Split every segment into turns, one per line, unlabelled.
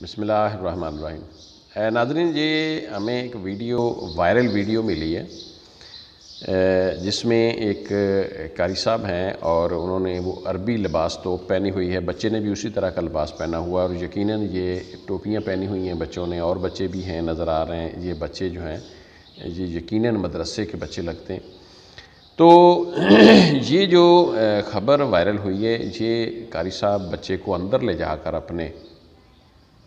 बिसमीम नाजरीन ये हमें एक वीडियो वायरल वीडियो मिली है जिसमें एक कारी साहब हैं और उन्होंने वो अरबी लिबास तो पहनी हुई है बच्चे ने भी उसी तरह का लिबास पहना हुआ और यकीनन ये टोपियाँ पहनी हुई हैं बच्चों ने और बच्चे भी हैं नज़र आ रहे हैं ये बच्चे जो हैं ये यकीनन मदरसे के बच्चे लगते हैं तो ये जो ख़बर वायरल हुई है ये कारी साहब बच्चे को अंदर ले जाकर अपने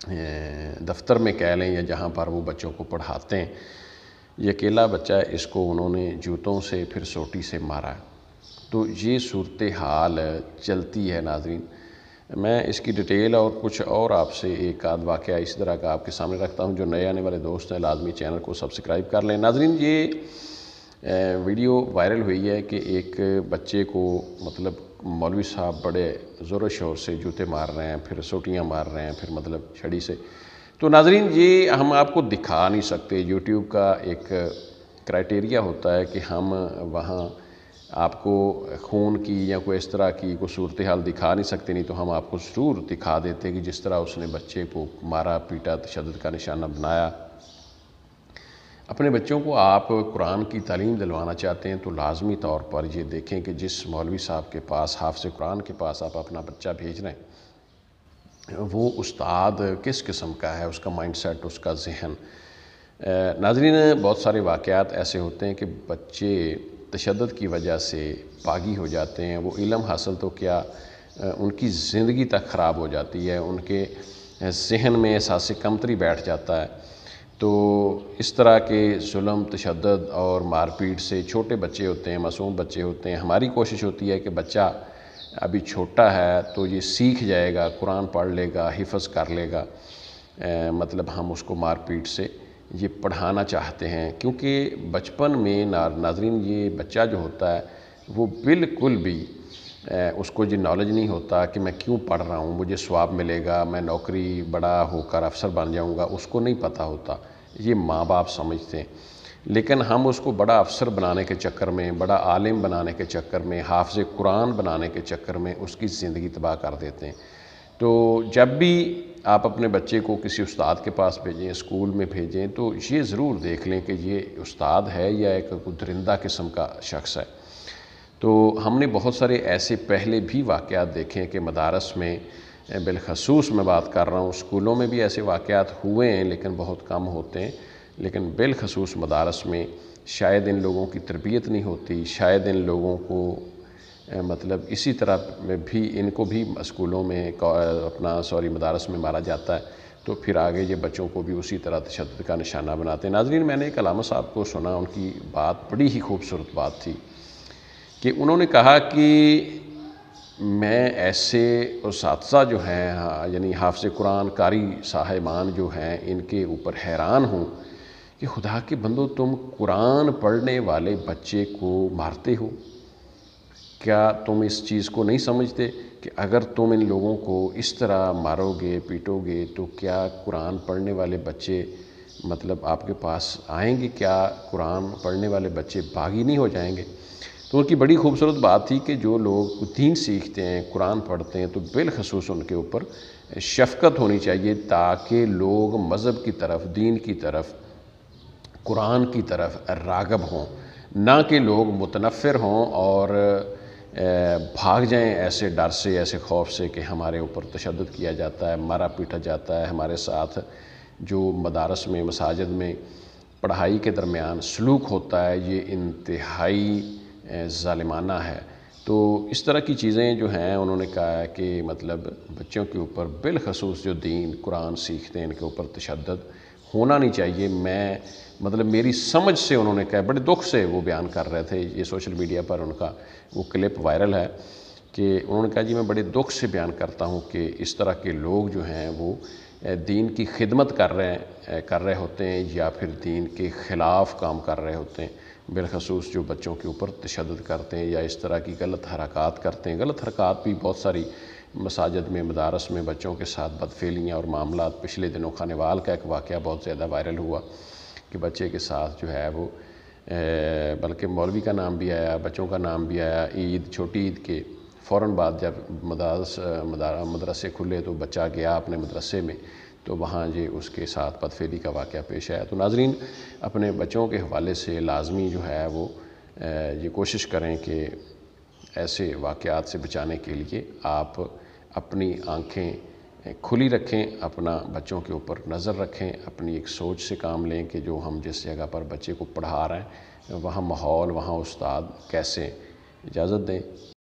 दफ्तर में कह लें या जहाँ पर वो बच्चों को पढ़ाते हैं ये अकेला बच्चा इसको उन्होंने जूतों से फिर सोटी से मारा तो ये सूरत हाल चलती है नाजरीन मैं इसकी डिटेल और कुछ और आपसे एक आध वाक़ इस तरह का आपके सामने रखता हूँ जो नए आने वाले दोस्त हैं लाजमी चैनल को सब्सक्राइब कर लें नाजरीन ये वीडियो वायरल हुई है कि एक बच्चे को मतलब मौलवी साहब बड़े ज़ोर शोर से जूते मार रहे हैं फिर सोटियाँ मार रहे हैं फिर मतलब छड़ी से तो नाजरीन ये हम आपको दिखा नहीं सकते यूट्यूब का एक क्राइटेरिया होता है कि हम वहाँ आपको खून की या कोई इस तरह की कोई सूरत हाल दिखा नहीं सकते नहीं तो हम आपको ज़रूर दिखा देते कि जिस तरह उसने बच्चे को मारा पीटा तशद का निशाना बनाया अपने बच्चों को आप कुरान की तालीम दिलवाना चाहते हैं तो लाजमी तौर पर यह देखें कि जिस मौलवी साहब के पास हाफ कुरान के पास आप अपना बच्चा भेज रहे हैं वो उस्ताद किस किस्म का है उसका माइंड सेट उसका जहन नाजरीन बहुत सारे वाक़ात ऐसे होते हैं कि बच्चे तशद की वजह से पागी हो जाते हैं वो इलम हासिल तो क्या उनकी ज़िंदगी तक ख़राब हो जाती है उनके जहन में एहसास कमतरी बैठ जाता है तो इस तरह के जुल्म तशद और मारपीट से छोटे बच्चे होते हैं मासूम बच्चे होते हैं हमारी कोशिश होती है कि बच्चा अभी छोटा है तो ये सीख जाएगा कुरान पढ़ लेगा हिफज कर लेगा ए, मतलब हम उसको मारपीट से ये पढ़ाना चाहते हैं क्योंकि बचपन में नाजरीन ये बच्चा जो होता है वो बिल्कुल भी उसको ये नॉलेज नहीं होता कि मैं क्यों पढ़ रहा हूँ मुझे स्वाब मिलेगा मैं नौकरी बड़ा होकर अफसर बन जाऊँगा उसको नहीं पता होता ये माँ बाप समझते हैं लेकिन हम उसको बड़ा अफसर बनाने के चक्कर में बड़ा आलिम बनाने के चक्कर में हाफ़ कुरान बनाने के चक्कर में उसकी ज़िंदगी तबाह कर देते हैं तो जब भी आप अपने बच्चे को किसी उस्ताद के पास भेजें स्कूल में भेजें तो ये ज़रूर देख लें कि ये उस्ताद है या एक दरिंदा किस्म का शख्स है तो हमने बहुत सारे ऐसे पहले भी वाक़ देखे हैं कि मदारस में बिलखसूस मैं बात कर रहा हूँ स्कूलों में भी ऐसे वाक़ात हुए हैं लेकिन बहुत कम होते हैं लेकिन बिलखसूस मदारस में शायद इन लोगों की तरबियत नहीं होती शायद इन लोगों को मतलब इसी तरह भी इनको भी स्कूलों में अपना सॉरी मदारस में मारा जाता है तो फिर आगे ये बच्चों को भी उसी तरह तशद का निशाना बनाते हैं नाजरीन मैंने एक अलामा साहब को सुना उनकी बात बड़ी ही खूबसूरत बात थी कि उन्होंने कहा कि मैं ऐसे उस जो हैं हाँ, यानी हाफ़ कुरान कारी साहिबान जो हैं इनके ऊपर हैरान हूँ कि खुदा के बंदो तुम कुरान पढ़ने वाले बच्चे को मारते हो क्या तुम इस चीज़ को नहीं समझते कि अगर तुम इन लोगों को इस तरह मारोगे पीटोगे तो क्या कुरान पढ़ने वाले बच्चे मतलब आपके पास आएंगे क्या कुरान पढ़ने वाले बच्चे बागी नहीं हो जाएंगे तो उनकी बड़ी खूबसूरत बात थी कि जो लोग दीन सीखते हैं कुरान पढ़ते हैं तो बिलखसूस उनके ऊपर शफकत होनी चाहिए ताकि लोग मज़हब की तरफ दीन की तरफ कुरान की तरफ रागब हों ना कि लोग मुतनफ़िर हों और भाग जाएं ऐसे डर से ऐसे खौफ से कि हमारे ऊपर तशद किया जाता है मारा पीटा जाता है हमारे साथ जो मदारस में मसाजद में पढ़ाई के दरमियान सलूक होता है ये इंतहाई ालिमाना है तो इस तरह की चीज़ें जो हैं उन्होंने कहा है कि मतलब बच्चों के ऊपर बिलखसूस जो दीन कुरान सीखते हैं इनके ऊपर तशद होना नहीं चाहिए मैं मतलब मेरी समझ से उन्होंने कहा बड़े दुख से वो बयान कर रहे थे ये सोशल मीडिया पर उनका वो क्लिप वायरल है कि उन्होंने कहा जी मैं बड़े दुख से बयान करता हूँ कि इस तरह के लोग जो हैं वो दीन की खिदमत कर रहे हैं कर रहे होते हैं या फिर दीन के ख़िलाफ़ काम कर रहे होते हैं बिलखसूस जो बच्चों के ऊपर तशद करते हैं या इस तरह की गलत हरकत करते हैं गलत हरकत भी बहुत सारी मसाजद में मदारस में बच्चों के साथ बदफेलियाँ और मामला पिछले दिनों खानवाल का एक वाक़ बहुत ज़्यादा वायरल हुआ कि बच्चे के साथ जो है वो बल्कि मौलवी का नाम भी आया बच्चों का नाम भी आया ईद छोटी ईद के फ़ौर बाद जब मदारस मदरसे खुले तो बच्चा गया अपने मदरसे में तो वहाँ ये उसके साथ पदफेली का वाक़ पेश आया तो नाजरीन अपने बच्चों के हवाले से लाजमी जो है वो ये कोशिश करें कि ऐसे वाक़ात से बचाने के लिए आप अपनी आँखें खुली रखें अपना बच्चों के ऊपर नज़र रखें अपनी एक सोच से काम लें कि जो हम जिस जगह पर बच्चे को पढ़ा रहे हैं वहाँ माहौल वहाँ उस्ताद कैसे इजाज़त दें